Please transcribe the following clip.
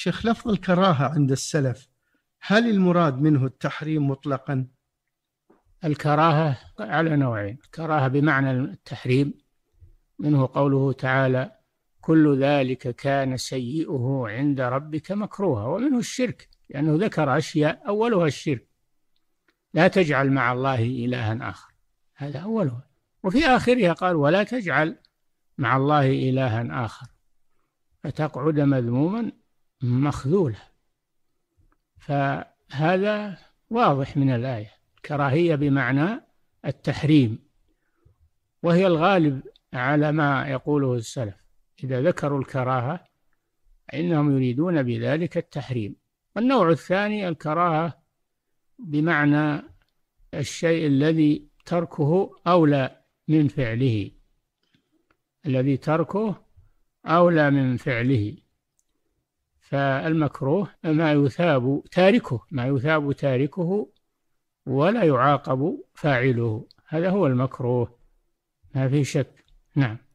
شيخ لفظ الكراهة عند السلف هل المراد منه التحريم مطلقا؟ الكراهة على نوعين كراهة بمعنى التحريم منه قوله تعالى كل ذلك كان سيئه عند ربك مكروها ومنه الشرك لأنه ذكر أشياء أولها الشرك لا تجعل مع الله إلها آخر هذا أولها وفي آخرها قال ولا تجعل مع الله إلها آخر فتقعد مذموما مخذولة فهذا واضح من الآية الكراهية بمعنى التحريم وهي الغالب على ما يقوله السلف إذا ذكروا الكراهة إنهم يريدون بذلك التحريم والنوع الثاني الكراهة بمعنى الشيء الذي تركه أولى من فعله الذي تركه أولى من فعله فالمكروه ما يثاب تاركه ما يثاب تاركه ولا يعاقب فاعله هذا هو المكروه ما في شك نعم